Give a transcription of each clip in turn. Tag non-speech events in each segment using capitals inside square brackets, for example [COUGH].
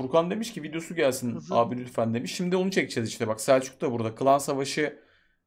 Furkan demiş ki videosu gelsin hı abi lütfen demiş. Şimdi onu çekeceğiz işte bak Selçuk da burada. Klan Savaşı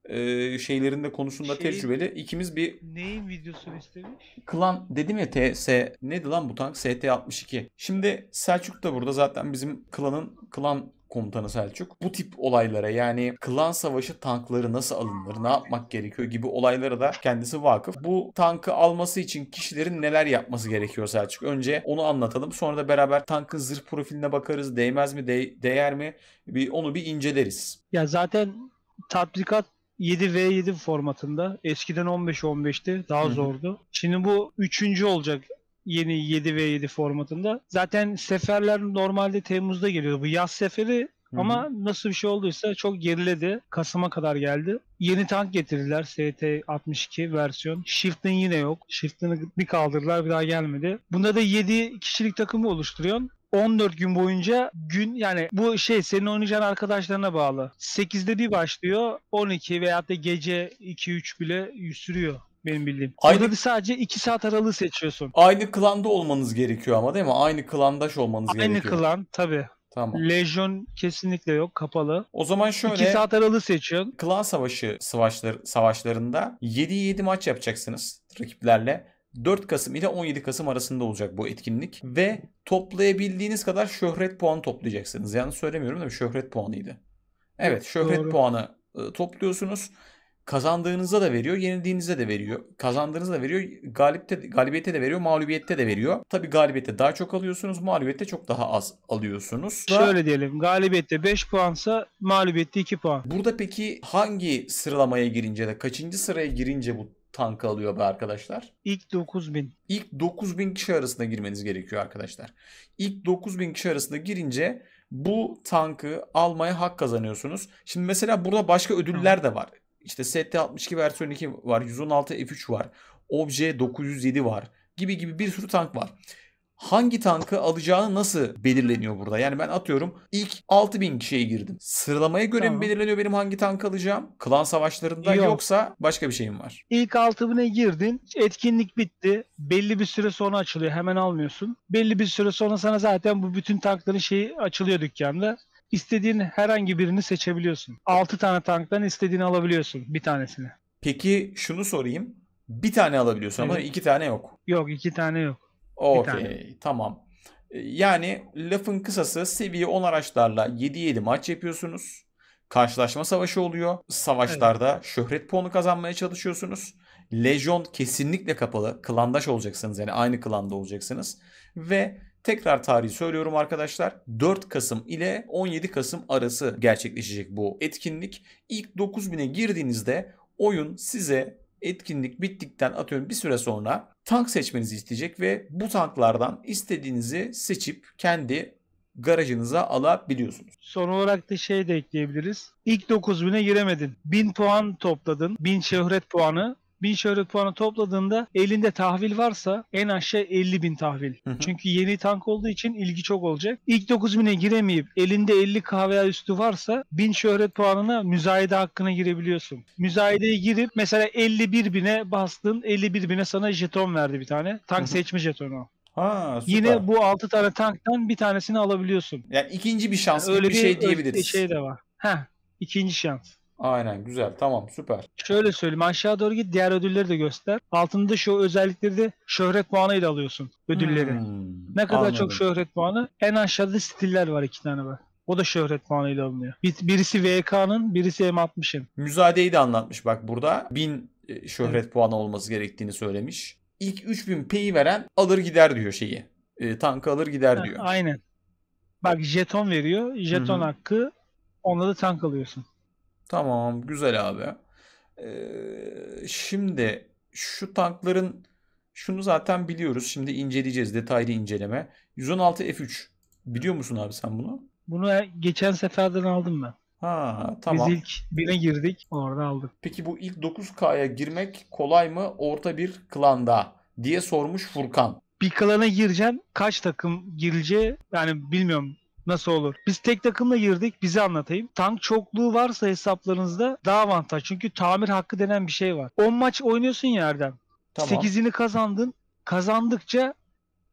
e, şeylerinde konusunda şey, tecrübeli. İkimiz bir... Neyin videosunu istemiş? Klan dedim ya TS neydi lan bu tank? ST-62. Şimdi Selçuk da burada zaten bizim klanın klan komutanı Selçuk. Bu tip olaylara yani klan savaşı tankları nasıl alınır, ne yapmak gerekiyor gibi olaylara da kendisi vakıf. Bu tankı alması için kişilerin neler yapması gerekiyor Selçuk? Önce onu anlatalım. Sonra da beraber tankın zırh profiline bakarız. Değmez mi, de- değer mi? Bir onu bir inceleriz. Ya zaten tatbikat 7v7 formatında. Eskiden 15-15'ti. Daha zordu. Şimdi bu üçüncü olacak yeni 7v7 formatında. Zaten seferler normalde Temmuz'da geliyor. Bu yaz seferi Hı-hı. ama nasıl bir şey olduysa çok geriledi. Kasım'a kadar geldi. Yeni tank getirdiler ST-62 versiyon. Shift'in yine yok. Shift'ini bir kaldırdılar bir daha gelmedi. Bunda da 7 kişilik takımı oluşturuyorsun. 14 gün boyunca gün yani bu şey senin oynayacağın arkadaşlarına bağlı. 8'de bir başlıyor 12 veya da gece 2-3 bile sürüyor benim bildiğim. Aynı... Burada sadece 2 saat aralığı seçiyorsun. Aynı klanda olmanız gerekiyor ama değil mi? Aynı klandaş olmanız Aynı gerekiyor. Aynı klan tabii. Tamam. Lejyon kesinlikle yok kapalı. O zaman şöyle 2 saat aralığı seçiyorsun. Klan savaşı savaşları savaşlarında 7-7 maç yapacaksınız rakiplerle. 4 Kasım ile 17 Kasım arasında olacak bu etkinlik ve toplayabildiğiniz kadar şöhret puanı toplayacaksınız. Yani söylemiyorum da şöhret puanıydı. Evet, şöhret Doğru. puanı ıı, topluyorsunuz kazandığınızda da veriyor, yenildiğinizde de veriyor. Kazandığınızda da veriyor, galipte, galibiyette de veriyor, mağlubiyette de veriyor. Tabi galibiyette daha çok alıyorsunuz, mağlubiyette çok daha az alıyorsunuz. Da... Şöyle diyelim, galibiyette 5 puansa mağlubiyette 2 puan. Burada peki hangi sıralamaya girince de kaçıncı sıraya girince bu tankı alıyor be arkadaşlar? İlk 9000. İlk 9000 kişi arasında girmeniz gerekiyor arkadaşlar. İlk 9000 kişi arasında girince bu tankı almaya hak kazanıyorsunuz. Şimdi mesela burada başka ödüller de var işte ST 62 versiyon 2 var. 116 F3 var. Obje 907 var. Gibi gibi bir sürü tank var. Hangi tankı alacağını nasıl belirleniyor burada? Yani ben atıyorum ilk 6000 kişiye girdim. Sıralamaya göre tamam. mi belirleniyor benim hangi tank alacağım? Klan savaşlarında Yok. yoksa başka bir şeyim var? İlk 6000'e girdin. Etkinlik bitti. Belli bir süre sonra açılıyor. Hemen almıyorsun. Belli bir süre sonra sana zaten bu bütün tankların şeyi açılıyor dükkanda istediğin herhangi birini seçebiliyorsun. 6 tane tanktan istediğini alabiliyorsun bir tanesini. Peki şunu sorayım. Bir tane alabiliyorsun evet. ama iki tane yok. Yok iki tane yok. Okey tamam. Ee, yani lafın kısası seviye 10 araçlarla 7-7 maç yapıyorsunuz. Karşılaşma savaşı oluyor. Savaşlarda evet. şöhret puanı kazanmaya çalışıyorsunuz. Lejyon kesinlikle kapalı. Klandaş olacaksınız yani aynı klanda olacaksınız. Ve Tekrar tarihi söylüyorum arkadaşlar. 4 Kasım ile 17 Kasım arası gerçekleşecek bu etkinlik. İlk 9000'e girdiğinizde oyun size etkinlik bittikten atıyorum bir süre sonra tank seçmenizi isteyecek ve bu tanklardan istediğinizi seçip kendi garajınıza alabiliyorsunuz. Son olarak da şey de ekleyebiliriz. İlk 9000'e giremedin. 1000 puan topladın. 1000 şöhret puanı bin şöhret puanı topladığında elinde tahvil varsa en aşağı 50 bin tahvil. Çünkü yeni tank olduğu için ilgi çok olacak. İlk 9000'e giremeyip elinde 50 kahve üstü varsa bin şöhret puanına müzayede hakkına girebiliyorsun. Müzayedeye girip mesela 51 bine bastın 51 bine sana jeton verdi bir tane. Tank seçme jetonu. Ha, süper. Yine bu 6 tane tanktan bir tanesini alabiliyorsun. Yani ikinci bir şans yani öyle bir, şey bir şey diyebiliriz. Öyle bir şey de var. Heh, ikinci şans. Aynen güzel tamam süper. Şöyle söyleyeyim aşağı doğru git diğer ödülleri de göster. Altında şu özellikleri de şöhret ile alıyorsun ödülleri. Hmm, ne kadar anladım. çok şöhret puanı en aşağıda stiller var iki tane var. O da şöhret puanı ile alınıyor. Bir, birisi VK'nın, birisi M60'ın. Müzadeyi de anlatmış bak burada. 1000 e, şöhret evet. puanı olması gerektiğini söylemiş. İlk 3000 P'yi veren alır gider diyor şeyi. E, tankı alır gider diyor. Aynen. Bak jeton veriyor. Jeton Hı-hı. hakkı. Onda da tank alıyorsun. Tamam güzel abi. Ee, şimdi şu tankların şunu zaten biliyoruz. Şimdi inceleyeceğiz detaylı inceleme. 116 F3 biliyor musun abi sen bunu? Bunu e, geçen seferden aldım ben. Ha tamam. Biz ilk birine girdik orada aldık. Peki bu ilk 9K'ya girmek kolay mı orta bir klanda diye sormuş Furkan. Bir klana gireceğim kaç takım girileceği yani bilmiyorum Nasıl olur? Biz tek takımla girdik. Bizi anlatayım. Tank çokluğu varsa hesaplarınızda daha avantaj. Çünkü tamir hakkı denen bir şey var. 10 maç oynuyorsun ya Tamam. 8'ini kazandın. Kazandıkça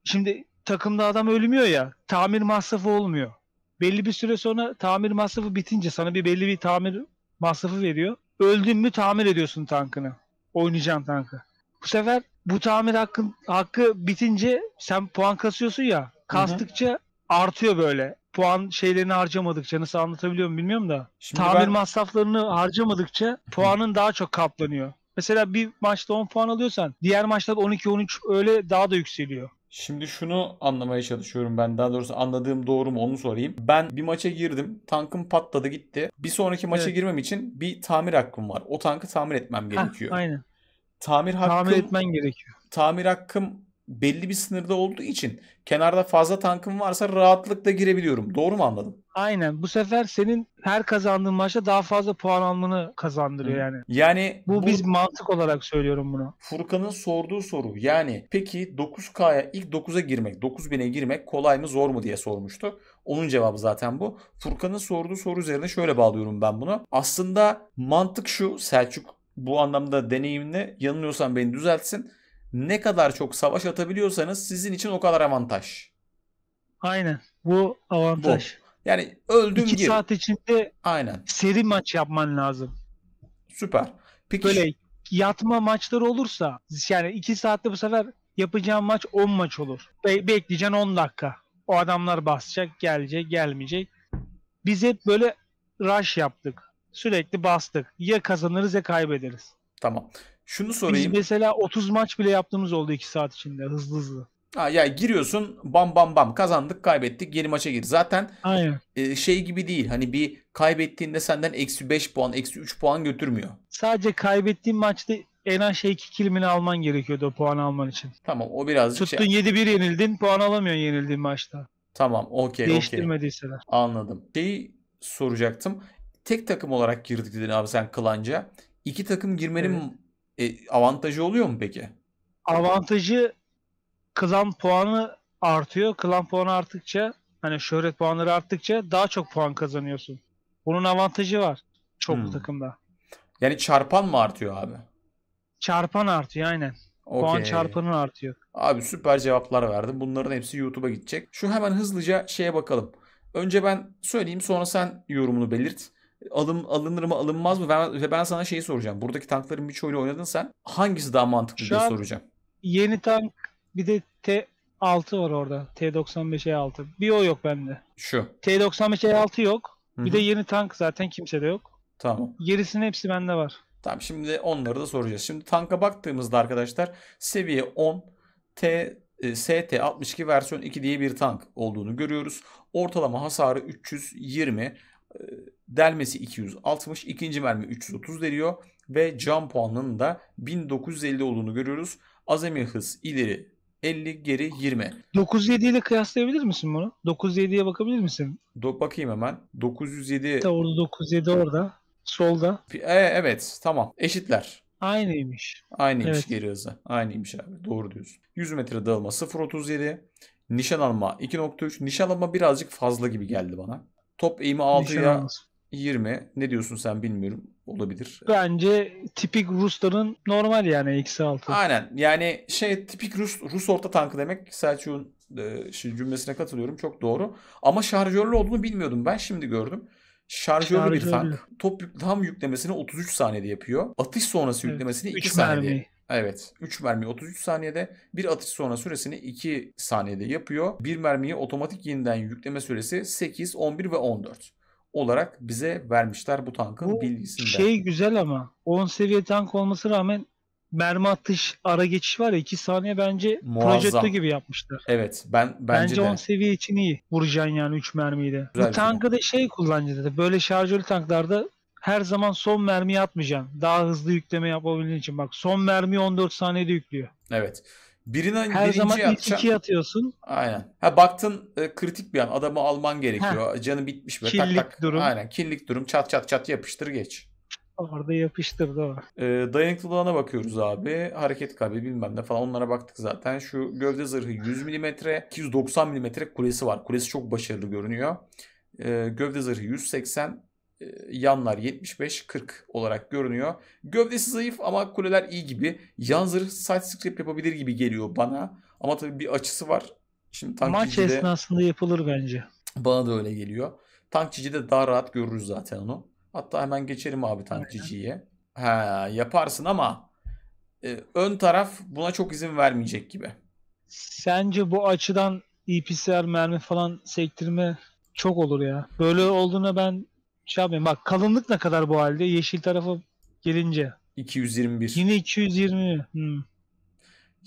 şimdi takımda adam ölmüyor ya. Tamir masrafı olmuyor. Belli bir süre sonra tamir masrafı bitince sana bir belli bir tamir masrafı veriyor. Öldün mü tamir ediyorsun tankını. Oynayacağın tankı. Bu sefer bu tamir hakkın, hakkı bitince sen puan kasıyorsun ya. Kastıkça Hı-hı. artıyor böyle puan şeylerini harcamadıkça nasıl anlatabiliyorum bilmiyorum da Şimdi tamir ben... masraflarını harcamadıkça puanın daha çok kaplanıyor. Mesela bir maçta 10 puan alıyorsan diğer maçlarda 12-13 öyle daha da yükseliyor. Şimdi şunu anlamaya çalışıyorum ben. Daha doğrusu anladığım doğru mu onu sorayım. Ben bir maça girdim. Tankım patladı gitti. Bir sonraki maça evet. girmem için bir tamir hakkım var. O tankı tamir etmem gerekiyor. Heh, aynen. Tamir hakkım tamir etmen gerekiyor. Tamir hakkım belli bir sınırda olduğu için kenarda fazla tankım varsa rahatlıkla girebiliyorum. Doğru mu anladım? Aynen. Bu sefer senin her kazandığın maçta daha fazla puan almanı kazandırıyor Hı. yani. Yani bu, bu biz mantık olarak söylüyorum bunu. Furkan'ın sorduğu soru yani peki 9K'ya ilk 9'a girmek, 9000'e girmek kolay mı zor mu diye sormuştu. Onun cevabı zaten bu. Furkan'ın sorduğu soru üzerine şöyle bağlıyorum ben bunu. Aslında mantık şu Selçuk bu anlamda deneyimli yanılıyorsan beni düzeltsin ne kadar çok savaş atabiliyorsanız sizin için o kadar avantaj. Aynen. Bu avantaj. Bu. Yani öldüm İki gir. saat içinde Aynen. seri maç yapman lazım. Süper. Peki böyle yatma maçları olursa yani 2 saatte bu sefer yapacağın maç 10 maç olur. Be- bekleyeceksin 10 dakika. O adamlar basacak, gelecek, gelmeyecek. Biz hep böyle rush yaptık. Sürekli bastık. Ya kazanırız ya kaybederiz. Tamam. Şunu sorayım. Biz mesela 30 maç bile yaptığımız oldu 2 saat içinde hızlı hızlı. Ha, ya giriyorsun bam bam bam kazandık kaybettik yeni maça gir. Zaten Aynen. E, şey gibi değil hani bir kaybettiğinde senden eksi 5 puan eksi 3 puan götürmüyor. Sadece kaybettiğin maçta en az şey 2 kilimini alman gerekiyordu o puan alman için. Tamam o biraz şey Tuttun şey... 7-1 yenildin puan alamıyorsun yenildiğin maçta. Tamam okey Değiştirmediyseler. Okay. Anladım. Şeyi soracaktım. Tek takım olarak girdik dedin abi sen Klanca. İki takım girmenin evet. E, avantajı oluyor mu peki? Avantajı kılan puanı artıyor. Kılan puanı arttıkça hani şöhret puanları arttıkça daha çok puan kazanıyorsun. Bunun avantajı var çok hmm. takımda. Yani çarpan mı artıyor abi? Çarpan artıyor aynen. Okay. Puan çarpanın artıyor. Abi süper cevaplar verdim. Bunların hepsi YouTube'a gidecek. Şu hemen hızlıca şeye bakalım. Önce ben söyleyeyim sonra sen yorumunu belirt alın, alınır mı alınmaz mı? Ben, ve ben sana şeyi soracağım. Buradaki tankların birçoğuyla oynadın sen. Hangisi daha mantıklı Şu diye soracağım. Yeni tank bir de T6 var orada. T95 E6. Bir o yok bende. Şu. T95 E6 yok. Hı-hı. Bir de yeni tank zaten kimsede yok. Tamam. Gerisinin hepsi bende var. Tamam şimdi onları da soracağız. Şimdi tanka baktığımızda arkadaşlar seviye 10 T e, ST62 versiyon 2 diye bir tank olduğunu görüyoruz. Ortalama hasarı 320 Delmesi 260, ikinci mermi 330 deliyor ve cam puanının da 1950 olduğunu görüyoruz. Azami hız ileri 50, geri 20. 907 ile kıyaslayabilir misin bunu? 907'ye bakabilir misin? Do bakayım hemen. 907. Da orada 907 orada. Solda. E, evet tamam. Eşitler. Aynıymış. Aynıymış evet. geri hızı. Aynıymış abi. Doğru diyorsun. 100 metre dağılma 0.37. Nişan alma 2.3. Nişan alma birazcık fazla gibi geldi bana. Top eğimi 6'ya 20. Ne diyorsun sen bilmiyorum. Olabilir. Bence tipik Rusların normal yani eksi 6. Aynen. Yani şey tipik Rus Rus orta tankı demek Selçuk'un e, cümlesine katılıyorum. Çok doğru. Ama şarjörlü olduğunu bilmiyordum. Ben şimdi gördüm. Şarjörlü, şarjörlü. bir tank. Top tam yüklemesini 33 saniyede yapıyor. Atış sonrası evet. yüklemesini 2 saniyede. Mermi. Evet. 3 mermi 33 saniyede. Bir atış sonra süresini 2 saniyede yapıyor. Bir mermiyi otomatik yeniden yükleme süresi 8, 11 ve 14 olarak bize vermişler bu tankın bu bilgisini. Şey güzel ama 10 seviye tank olması rağmen mermi atış ara geçiş var ya 2 saniye bence projektör gibi yapmışlar. Evet ben bence, bence de. 10 seviye için iyi. Vuracaksın yani 3 mermiyi de. Güzel bu şey. tankı da şey kullanacağız. Dedi. Böyle şarjörlü tanklarda her zaman son mermi atmayacaksın. Daha hızlı yükleme yapabildiğin için. Bak son mermi 14 saniyede yüklüyor. Evet. Birinden Her zaman ilk ikiye atıyorsun. Aynen. Ha baktın e, kritik bir an adamı alman gerekiyor. Ha. Canı bitmiş böyle kinlik tak tak. Durum. Aynen kinlik durum çat çat çat yapıştır geç. Orada yapıştır o. E, dayanıklılığına bakıyoruz abi. Hareket kabı bilmem ne falan onlara baktık zaten. Şu gövde zırhı 100 mm 290 mm kulesi var. Kulesi çok başarılı görünüyor. E, gövde zırhı 180 e, yanlar 75-40 olarak görünüyor. Gövdesi zayıf ama kuleler iyi gibi. Yan zırh side script yapabilir gibi geliyor bana. Ama tabii bir açısı var. Şimdi Maç de, esnasında yapılır bence. Bana da öyle geliyor. Tankçici de daha rahat görürüz zaten onu. Hatta hemen geçerim abi tankçiciye. Ha, yaparsın ama e, ön taraf buna çok izin vermeyecek gibi. Sence bu açıdan EPCR mermi falan sektirme çok olur ya. Böyle olduğuna ben şey Bak kalınlık ne kadar bu halde? Yeşil tarafı gelince. 221. Yine 220. Hmm. Ya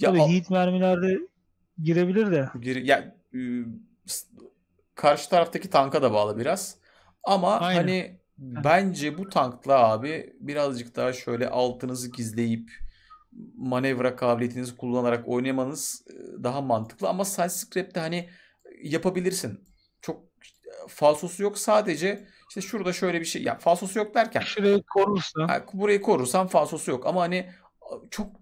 Tabii al... heat mermilerde girebilir de. Gir, ya e, karşı taraftaki tanka da bağlı biraz. Ama Aynen. hani bence bu tankla abi birazcık daha şöyle altınızı gizleyip manevra kabiliyetinizi kullanarak oynamanız e, daha mantıklı ama side scrap'te hani yapabilirsin. Çok e, falsosu yok sadece işte şurada şöyle bir şey ya falsosu yok derken. Şurayı korursan. Yani burayı korursan falsosu yok ama hani çok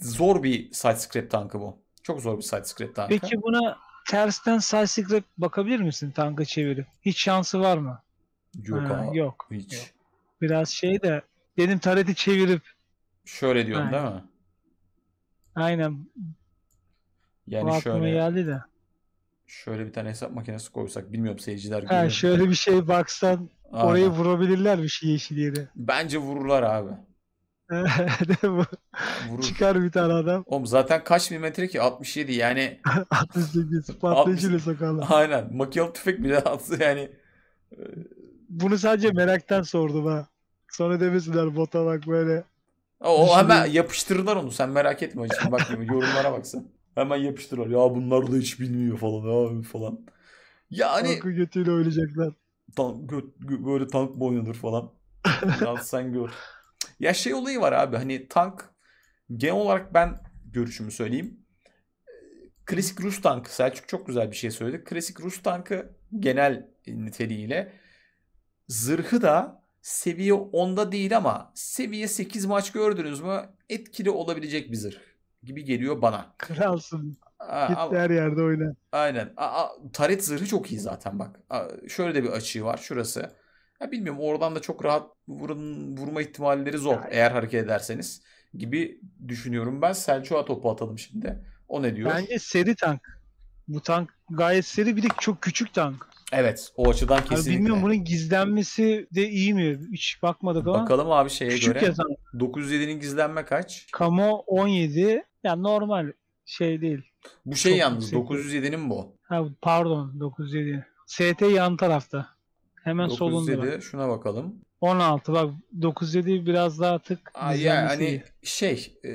zor bir side script tankı bu. Çok zor bir side script tankı. Peki buna tersten side script bakabilir misin tankı çevirip? Hiç şansı var mı? Yok ha, abi. Yok. Hiç. Yok. Biraz şey de dedim tareti çevirip. Şöyle diyorsun Aynen. değil mi? Aynen. Yani bu şöyle. geldi de şöyle bir tane hesap makinesi koysak bilmiyorum seyirciler Ha, şöyle bir şey baksan Aynen. orayı vurabilirler bir şey yeşil yere. Bence vururlar abi. [LAUGHS] Vurur. Çıkar bir tane adam. Oğlum zaten kaç milimetre ki? 67 yani. 68 patlayıcıyla 60... sakalı. Aynen. Makyal tüfek bile atsa yani. Bunu sadece meraktan sordum ha. Sonra demesinler bota bak böyle. O, o hemen yapıştırırlar onu. Sen merak etme. Şimdi bak yorumlara baksın. Hemen yapıştırıyorlar. Ya bunlar da hiç bilmiyor falan ya falan. Yani Tankı götüyle oynayacaklar. Tank, gö, gö, böyle tank mı oynanır falan. ya sen gör. Ya şey olayı var abi hani tank genel olarak ben görüşümü söyleyeyim. Klasik Rus tankı Selçuk çok güzel bir şey söyledi. Klasik Rus tankı genel niteliğiyle zırhı da seviye 10'da değil ama seviye 8 maç gördünüz mü etkili olabilecek bir zırh gibi geliyor bana. Kralsın. Aa, Git her yerde oyna. Aynen. Aa, taret zırhı çok iyi zaten bak. Aa, şöyle de bir açığı var şurası. Ya bilmiyorum oradan da çok rahat vurun, vurma ihtimalleri zor yani. eğer hareket ederseniz gibi düşünüyorum ben. Selçuk'a topu atalım şimdi. O ne diyor? Bence seri tank. Bu tank gayet seri bir de çok küçük tank. Evet o açıdan abi kesinlikle. Abi bilmiyorum bunun gizlenmesi de iyi mi? Hiç bakmadık ama. Bakalım abi şeye Küçük göre. Yazan. 907'nin gizlenme kaç? Kamo 17, yani normal şey değil. Bu şey Çok yalnız 907'nin bu? Ha, pardon 907. ST yan tarafta. Hemen 907, solunda. şuna bakalım. 16 bak 907 biraz daha tık. Aa, yani hani şey e,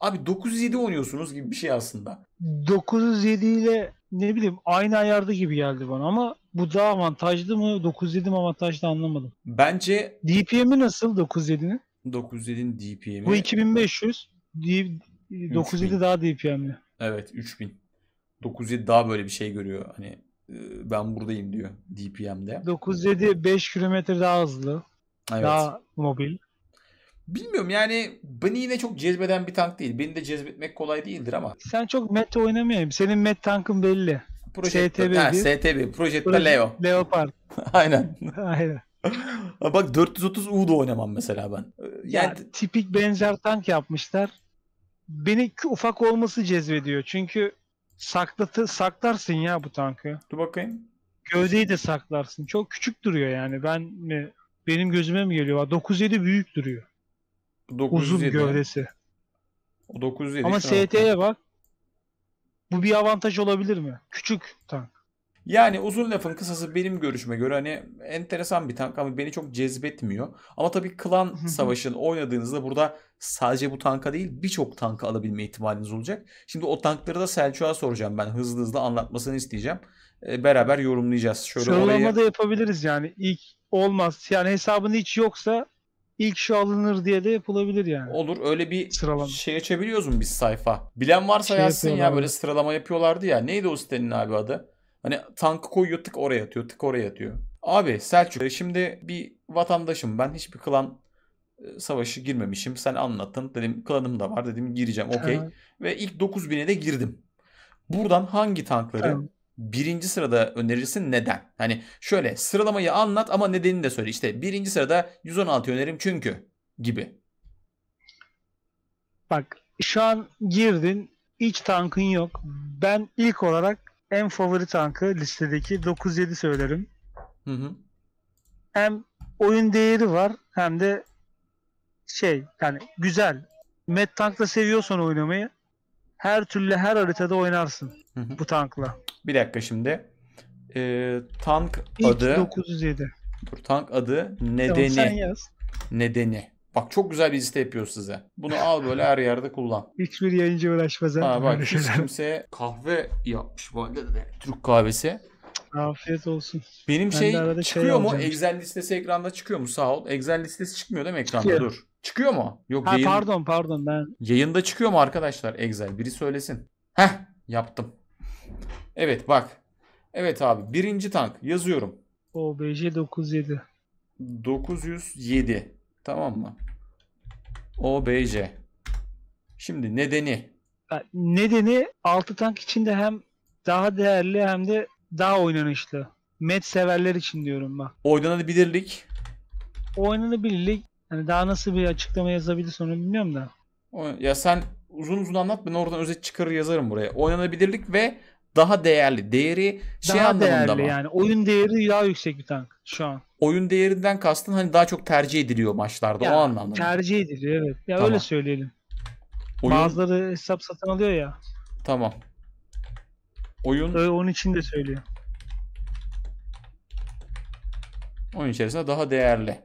abi 907 oynuyorsunuz gibi bir şey aslında. 907 ile ne bileyim aynı ayarda gibi geldi bana ama bu daha avantajlı mı 907 mi avantajlı anlamadım. Bence DPM'i nasıl 907'nin? 907'nin DPM'i. Bu 2500. 9.7 daha DPM'li. Evet 3000. 9.7 daha böyle bir şey görüyor. Hani e, ben buradayım diyor DPM'de. 9.7 5 kilometre daha hızlı. Evet. Daha mobil. Bilmiyorum yani beni yine çok cezbeden bir tank değil. Beni de cezbetmek kolay değildir ama. Sen çok Met oynamıyorsun. Senin Met tankın belli. Project, STB. Ha, STB. Project Leo. Leopard. [LAUGHS] Aynen. [LAUGHS] Aynen. Bak 430 U da oynamam mesela ben. Ee, yani ya, tipik benzer tank yapmışlar beni ufak olması cezbediyor. Çünkü saklatı saklarsın ya bu tankı. Dur bakayım. Gövdeyi de saklarsın. Çok küçük duruyor yani. Ben mi benim gözüme mi geliyor? 97 büyük duruyor. 907. Uzun gövdesi. O 907. Ama ST'ye bak. Bu bir avantaj olabilir mi? Küçük tank. Yani uzun lafın kısası benim görüşme göre hani enteresan bir tank ama beni çok cezbetmiyor. Ama tabii klan savaşın oynadığınızda burada sadece bu tanka değil birçok tanka alabilme ihtimaliniz olacak. Şimdi o tankları da Selçuk'a soracağım ben hızlı hızlı anlatmasını isteyeceğim. E, beraber yorumlayacağız. Şöyle Sıralama orayı... da yapabiliriz yani ilk olmaz. Yani hesabın hiç yoksa ilk şu alınır diye de yapılabilir yani. Olur öyle bir sıralama. şey açabiliyoruz mu biz sayfa? Bilen varsa şey yazsın ya böyle sıralama yapıyorlardı ya. Neydi o sitenin abi adı? Hani tankı koyuyor tık oraya atıyor tık oraya atıyor. Abi Selçuk e, şimdi bir vatandaşım ben hiçbir klan e, savaşı girmemişim. Sen anlatın Dedim klanım da var. Dedim gireceğim. Okey. Ve ilk 9000'e de girdim. Buradan hangi tankları evet. birinci sırada önerirsin? Neden? Hani şöyle sıralamayı anlat ama nedenini de söyle. İşte birinci sırada 116 önerim çünkü gibi. Bak şu an girdin. Hiç tankın yok. Ben ilk olarak en favori tankı listedeki 9-7 söylerim. Hı hı. Hem oyun değeri var hem de şey yani güzel. Met tankla seviyorsan oynamayı her türlü her haritada oynarsın hı hı. bu tankla. Bir dakika şimdi. Ee, tank İlk adı 907. Dur tank adı nedeni. Tamam, sen yaz. Nedeni. Bak çok güzel bir liste yapıyor size. Bunu al böyle her yerde kullan. [LAUGHS] Hiçbir yayıncı uğraşmaz. Ha bak hiç şeyler. kimseye kahve yapmış bu arada de. Türk kahvesi. Afiyet olsun. Benim ben şey, şey çıkıyor şey mu? Excel listesi ekranda çıkıyor mu? Sağ ol. Excel listesi çıkmıyor değil mi ekranda? Çıkıyor. Dur. Çıkıyor mu? Yok ha, yayın... Pardon pardon ben. Yayında çıkıyor mu arkadaşlar Excel? Biri söylesin. Heh yaptım. Evet bak. Evet abi birinci tank yazıyorum. O BJ 907. 907. Tamam mı? OBC. Şimdi nedeni. Nedeni 6 tank içinde hem daha değerli hem de daha oynanışlı. Met severler için diyorum bak. Oynanabilirlik. Oynanabilirlik. Yani daha nasıl bir açıklama yazabilirsin sonra bilmiyorum da. Ya sen uzun uzun anlat ben oradan özet çıkarır yazarım buraya. Oynanabilirlik ve daha değerli. Değeri şey daha anlamında değerli mı? yani. Oyun değeri daha yüksek bir tank şu an. Oyun değerinden kastın hani daha çok tercih ediliyor maçlarda ya, o anlamda. Tercih ediliyor evet. Ya tamam. öyle söyleyelim. Oyun... Bazıları hesap satın alıyor ya. Tamam. Oyun öyle onun için de söylüyor. Oyun içerisinde daha değerli.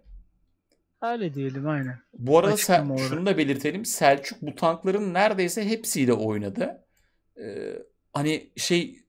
Öyle diyelim aynen. Bu arada sen, şunu da belirtelim. Selçuk bu tankların neredeyse hepsiyle oynadı. Ee, hani şey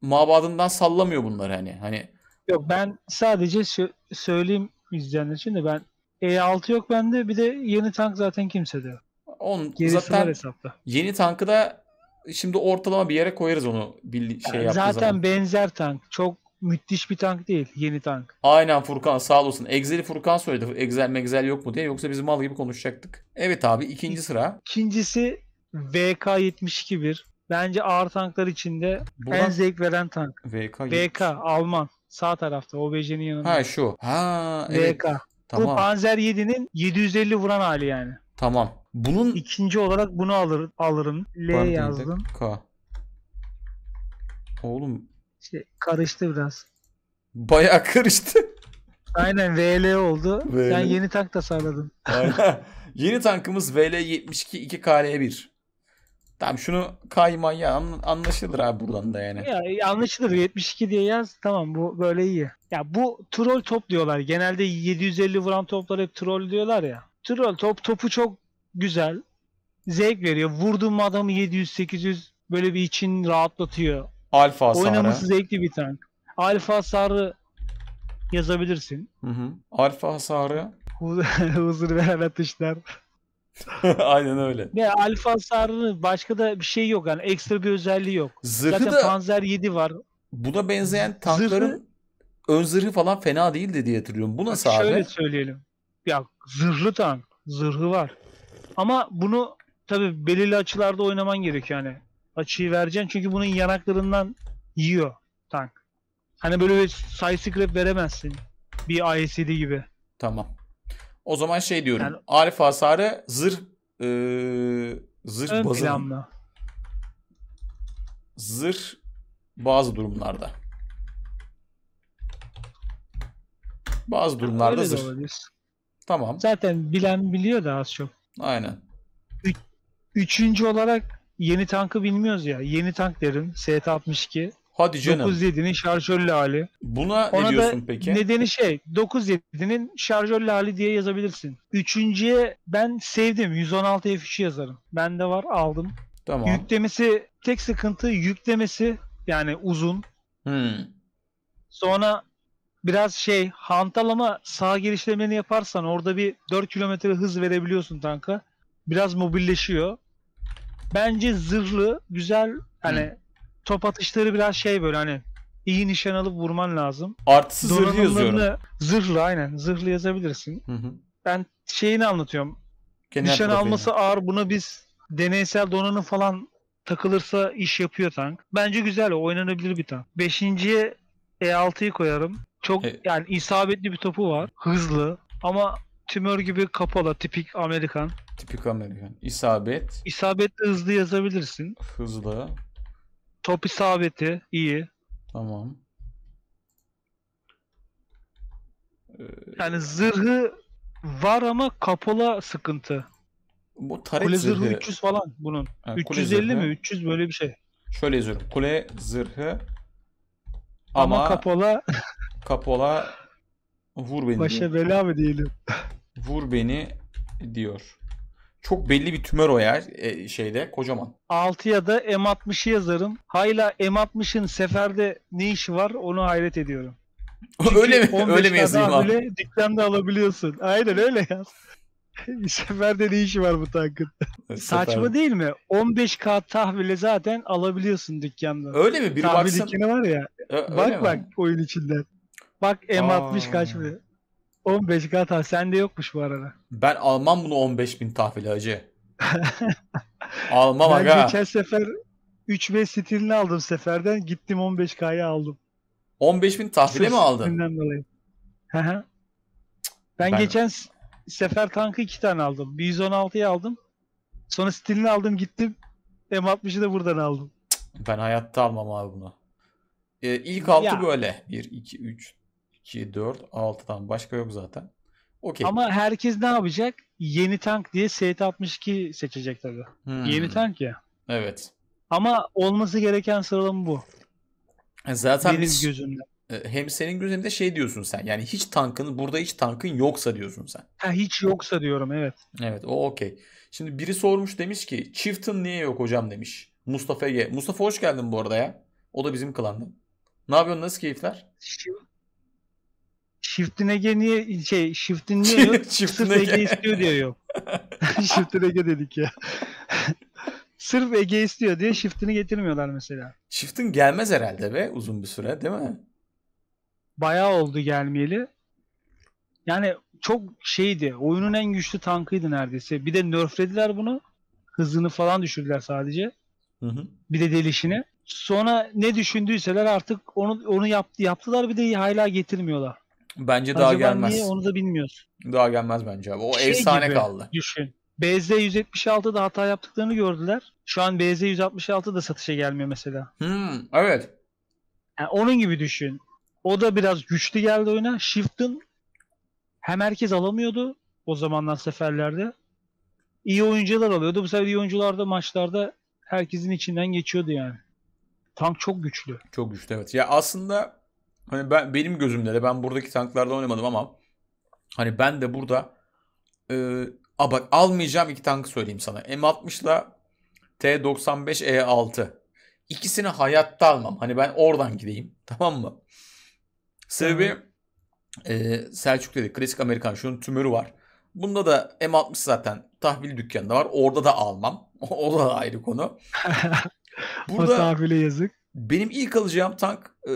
mabadından sallamıyor bunlar hani. Hani Yok ben sadece sö- söyleyeyim izleyenler için de ben E6 yok bende bir de yeni tank zaten kimse diyor. On, Gerisi zaten hesapta. Yeni tankı da şimdi ortalama bir yere koyarız onu bir şey yani Zaten zaman. benzer tank. Çok müthiş bir tank değil. Yeni tank. Aynen Furkan sağ olsun. Excel'i Furkan söyledi. Excel megzel yok mu diye. Yoksa bizim mal gibi konuşacaktık. Evet abi ikinci sıra. İkincisi VK-72 bir Bence ağır tanklar içinde Burak... en zevk veren tank. VK. VK Alman. Sağ tarafta OBJ'nin yanında. Ha şu. Ha evet. VK. Tamam. Bu Panzer 7'nin 750 vuran hali yani. Tamam. Bunun ikinci olarak bunu alır alırım. L Bandinde yazdım. K. Oğlum şey, karıştı biraz. Baya karıştı. [LAUGHS] Aynen VL oldu. VL. Ben yeni tank tasarladım. Aynen. yeni tankımız VL 72 2KL1. Tamam şunu kayma ya anlaşılır abi buradan da yani. Ya, e, anlaşılır 72 diye yaz tamam bu böyle iyi. Ya bu troll top diyorlar. Genelde 750 vuran toplar hep troll diyorlar ya. Troll top topu çok güzel. Zevk veriyor. Vurdum mu adamı 700-800 böyle bir için rahatlatıyor. Alfa sarı. Oynaması zevkli bir tank. Alfa sarı yazabilirsin. Hı hı. Alfa hasarı. [LAUGHS] Huzur veren atışlar. [LAUGHS] Aynen öyle. Ne alfa hasarını başka da bir şey yok. Yani ekstra bir özelliği yok. Zırhı Zaten da, Panzer 7 var. Buna benzeyen tankların zırhı, ön zırhı falan fena değildi diye hatırlıyorum. Bu nasıl şöyle abi? Şöyle söyleyelim. Ya zırhlı tank. Zırhı var. Ama bunu tabi belirli açılarda oynaman gerek yani. Açıyı vereceksin çünkü bunun yanaklarından yiyor tank. Hani böyle bir side veremezsin. Bir ASD gibi. Tamam. O zaman şey diyorum. Yani, Arif Hasar'ı zırh e, zırh bazı planlı. zırh bazı durumlarda. Bazı durumlarda Öyle zırh. Tamam. Zaten bilen biliyor da az çok. Aynen. Ü üçüncü olarak yeni tankı bilmiyoruz ya. Yeni tank derim. ST-62. Hadi canım. 9.7'nin şarjörlü hali. Buna Ona ne diyorsun peki? Nedeni şey 9.7'nin şarjörlü hali diye yazabilirsin. Üçüncüye ben sevdim. 116 F3 yazarım. de var aldım. Tamam. Yüklemesi tek sıkıntı yüklemesi yani uzun. Hmm. Sonra biraz şey hantal ama sağ girişlemeni yaparsan orada bir 4 kilometre hız verebiliyorsun tanka. Biraz mobilleşiyor. Bence zırhlı, güzel hani hmm top atışları biraz şey böyle hani iyi nişan alıp vurman lazım. Artısı zırhlı yazıyorum. Zırhlı aynen. Zırhlı yazabilirsin. Hı hı. Ben şeyini anlatıyorum. Genel nişan profili. alması ağır. Buna biz deneysel donanım falan takılırsa iş yapıyor tank. Bence güzel o oynanabilir bir tank. Beşinciye E6'yı koyarım. Çok e... yani isabetli bir topu var. Hızlı ama tümör gibi kapalı tipik Amerikan. Tipik Amerikan. İsabet. İsabetle hızlı yazabilirsin. Hızlı. Top isabeti iyi. Tamam. Ee, Yani zırhı var ama kapola sıkıntı. bu taret Kule zırhı zırhı. 300 falan bunun. Ha, 350 zırhı. mi? 300 böyle bir şey. Şöyle yazıyorum. Kule zırhı Ama, ama, kapola [LAUGHS] kapola vur beni diyor. başa bela mı diyelim? Vur beni diyor. Çok belli bir tümör o ya e, şeyde kocaman. 6 da M60'ı yazarım. Hayla M60'ın seferde ne işi var onu hayret ediyorum. [LAUGHS] Çünkü öyle mi? Öyle mi yazayım abi? Bile dükkan da alabiliyorsun. Aynen öyle yaz. [LAUGHS] seferde ne işi var bu tankın? [LAUGHS] Saçma değil mi? 15K tahvili zaten alabiliyorsun dükkanda. Öyle mi? Bir Tahvil baksana. var ya. Ö- bak mi? bak oyun içinden. Bak M60 Aa. kaç mı? 15 kata sende yokmuş bu arada. Ben almam bunu 15 bin tahvili hacı. [LAUGHS] almam ben aga. geçen sefer 3 ve stilini aldım seferden. Gittim 15K'ya aldım. 15 bin tahvile mi aldın? Dolayı. ben, ben geçen sefer tankı 2 tane aldım. 116'yı aldım. Sonra stilini aldım gittim. M60'ı da buradan aldım. Ben hayatta almam abi bunu. Ee, ilk altı ya. böyle. 1, 2, 3, 2, 4, 6 tam başka yok zaten. Okey. Ama herkes ne yapacak? Yeni tank diye ST-62 seçecek tabii. Hmm. Yeni tank ya. Evet. Ama olması gereken sıralama bu. E, zaten Benim biz, gözümde. E, hem senin gözünde şey diyorsun sen. Yani hiç tankın burada hiç tankın yoksa diyorsun sen. Ha hiç yoksa diyorum evet. Evet o okey. Şimdi biri sormuş demiş ki çiftin niye yok hocam demiş. Mustafa Ege. Mustafa hoş geldin bu arada ya. O da bizim klandan. Ne yapıyorsun? Nasıl keyifler? Shift'in Ege niye şey Shift'in niye yok? [LAUGHS] Shift'in Ege. Ege istiyor diye yok. [LAUGHS] Shift'in Ege dedik ya. [LAUGHS] Sırf Ege istiyor diye Shift'ini getirmiyorlar mesela. Shift'in gelmez herhalde be uzun bir süre değil mi? Bayağı oldu gelmeyeli. Yani çok şeydi. Oyunun en güçlü tankıydı neredeyse. Bir de nerflediler bunu. Hızını falan düşürdüler sadece. Hı hı. Bir de delişini. Sonra ne düşündüyseler artık onu onu yaptı yaptılar bir de hala getirmiyorlar. Bence Acaba daha gelmez. Niye onu da bilmiyorsun. Daha gelmez bence abi. O şey efsane gibi, kaldı. Düşün. BZ 176'da hata yaptıklarını gördüler. Şu an BZ 166 da satışa gelmiyor mesela. Hmm, evet. Yani onun gibi düşün. O da biraz güçlü geldi oyuna. Shift'ın hem herkes alamıyordu o zamanlar seferlerde. İyi oyuncular alıyordu. Bu sefer iyi oyuncular da maçlarda herkesin içinden geçiyordu yani. Tank çok güçlü. Çok güçlü evet. Ya aslında hani ben benim gözümde de ben buradaki tanklarda oynamadım ama hani ben de burada e, a bak almayacağım iki tankı söyleyeyim sana. M60'la 60 T95E6. İkisini hayatta almam. Hani ben oradan gideyim. [LAUGHS] Tamam mı? Sebebi e, Selçuk dedi. Klasik Amerikan. Şunun tümörü var. Bunda da M60 zaten tahvil dükkanında var. Orada da almam. [LAUGHS] o da ayrı konu. [LAUGHS] Burada o tahvile yazık. Benim ilk alacağım tank e,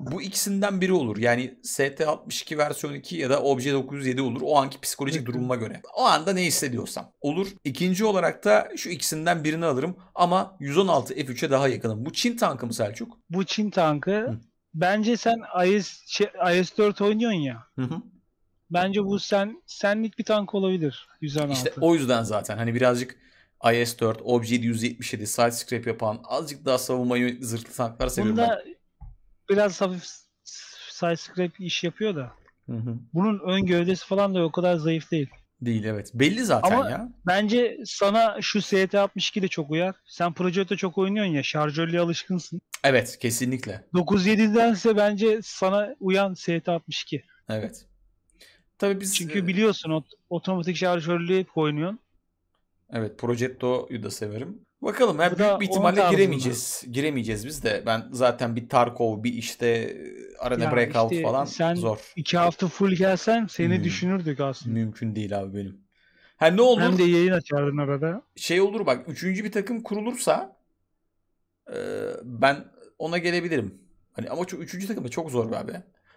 bu ikisinden biri olur. Yani ST62 versiyon 2 ya da Obje 907 olur. O anki psikolojik durumuma göre. O anda ne hissediyorsam olur. İkinci olarak da şu ikisinden birini alırım ama 116 F3'e daha yakınım. Bu Çin tankı mı Selçuk? Bu Çin tankı. Hı. Bence sen IS, şey, IS-4 oynuyorsun ya. Hı hı. Bence bu sen senlik bir tank olabilir 116. İşte o yüzden zaten hani birazcık IS-4, Obje 177, side scrap yapan azıcık daha savunma zırhlı tanklar seviyorum Bunda ben biraz hafif side scrap iş yapıyor da. Hı hı. Bunun ön gövdesi falan da o kadar zayıf değil. Değil evet. Belli zaten Ama ya. bence sana şu ST62 de çok uyar. Sen Project'te çok oynuyorsun ya. Şarjörlüğe alışkınsın. Evet kesinlikle. 9.7'dense bence sana uyan ST62. Evet. Tabii biz Çünkü e... biliyorsun ot- otomatik şarjörlüğe oynuyorsun. Evet Projecto'yu da severim. Bakalım ya büyük bir ihtimalle giremeyeceğiz. Mı? Giremeyeceğiz biz de. Ben zaten bir Tarkov bir işte e, arada yani breakout işte falan sen zor. iki hafta full gelsen seni hmm. düşünürdük aslında. Mümkün değil abi benim. Ha ne olur? Hem de yayın açardın arada. Şey olur bak üçüncü bir takım kurulursa e, ben ona gelebilirim. Hani ama çok, üçüncü takım da çok zor abi.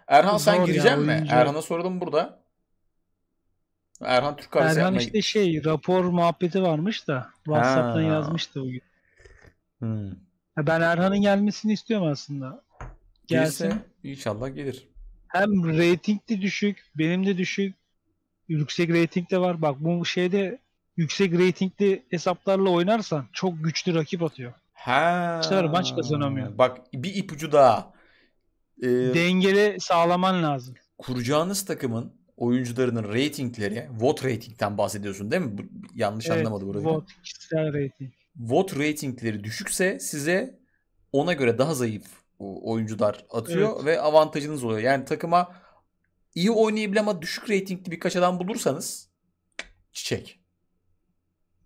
Erhan zor sen gireceksin mi? Oyuncu. Erhan'a soralım burada. Erhan Türk Erhan yapmaya... işte şey rapor muhabbeti varmış da WhatsApp'tan ha. yazmıştı o gün. Hmm. Ben Erhan'ın gelmesini istiyorum aslında. Gelsin. Gelirse inşallah gelir. Hem rating de düşük, benim de düşük. Yüksek rating de var. Bak bu şeyde yüksek ratingli hesaplarla oynarsan çok güçlü rakip atıyor. Ha. İşte maç kazanamıyor. Bak bir ipucu daha. Ee, Dengeli sağlaman lazım. Kuracağınız takımın oyuncularının ratingleri, vote ratingten bahsediyorsun değil mi? Yanlış evet, anlamadı burayı. Vote kişisel rating. Vote ratingleri düşükse size ona göre daha zayıf oyuncular atıyor evet. ve avantajınız oluyor. Yani takıma iyi oynayabilen ama düşük ratingli birkaç adam bulursanız çiçek.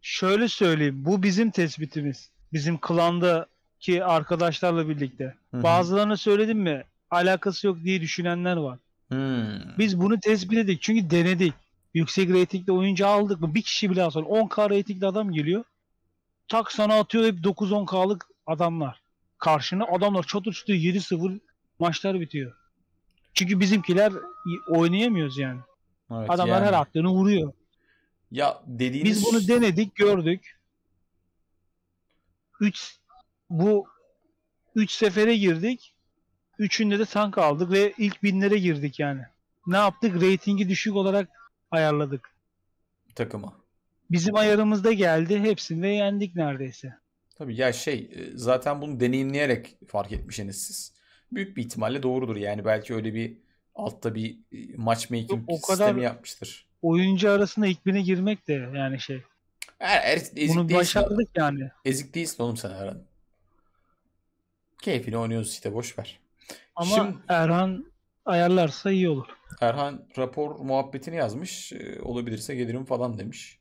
Şöyle söyleyeyim. Bu bizim tespitimiz. Bizim klandaki arkadaşlarla birlikte. Hı-hı. Bazılarına söyledim mi alakası yok diye düşünenler var. Hmm. Biz bunu tespit ettik çünkü denedik. Yüksek reytingli oyuncu aldık mı bir kişi bile alsa 10K reytingli adam geliyor. Tak sana atıyor hep 9-10K'lık adamlar. Karşına adamlar çatır çatır 7-0 maçlar bitiyor. Çünkü bizimkiler oynayamıyoruz yani. Evet, adamlar yani. her attığını vuruyor. Ya dediğiniz... Biz bunu denedik gördük. 3 bu 3 sefere girdik. Üçünde de tank aldık ve ilk binlere girdik yani. Ne yaptık? Ratingi düşük olarak ayarladık. Takıma. Bizim ayarımızda geldi. Hepsinde yendik neredeyse. Tabii ya şey e, zaten bunu deneyimleyerek fark etmişsiniz siz. Büyük bir ihtimalle doğrudur yani. Belki öyle bir altta bir e, matchmaking o kadar sistemi yapmıştır. Oyuncu arasında ilk bine girmek de yani şey. Er, er, ezik Bunu başardık yani. Ezik değilsin oğlum sen Eren. Keyfini oynuyoruz işte boş ver. Ama Şimdi, Erhan ayarlarsa iyi olur. Erhan rapor muhabbetini yazmış. E, olabilirse gelirim falan demiş.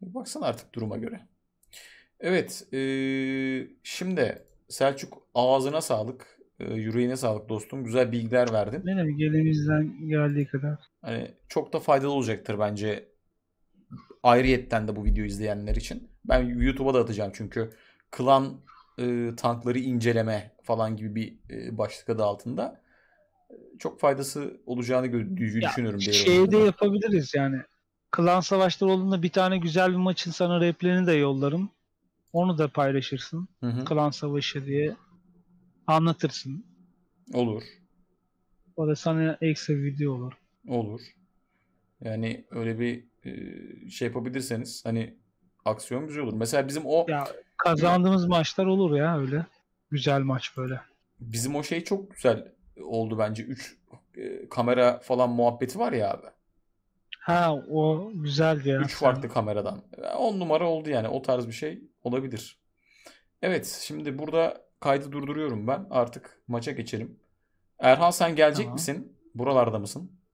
Baksana artık duruma göre. Evet. E, şimdi Selçuk ağzına sağlık. E, yüreğine sağlık dostum. Güzel bilgiler verdin. Ne demek elimizden geldiği kadar. Hani çok da faydalı olacaktır bence ayrıyetten de bu videoyu izleyenler için. Ben YouTube'a da atacağım çünkü klan e, tankları inceleme falan gibi bir e, başlık adı altında e, çok faydası olacağını ya, düşünüyorum. Şeyde yapabiliriz yani. Klan savaşları olduğunda bir tane güzel bir maçın sana replerini de yollarım. Onu da paylaşırsın. Hı hı. Klan savaşı diye anlatırsın. Olur. O da sana ekstra video olur. Olur. Yani öyle bir e, şey yapabilirseniz hani aksiyon güzel olur. Mesela bizim o ya, kazandığımız maçlar olur ya öyle güzel maç böyle. Bizim o şey çok güzel oldu bence. 3 e, kamera falan muhabbeti var ya abi. Ha o güzeldi ya. 3 farklı kameradan. 10 numara oldu yani o tarz bir şey olabilir. Evet şimdi burada kaydı durduruyorum ben. Artık maça geçelim. Erhan sen gelecek tamam. misin? Buralarda mısın?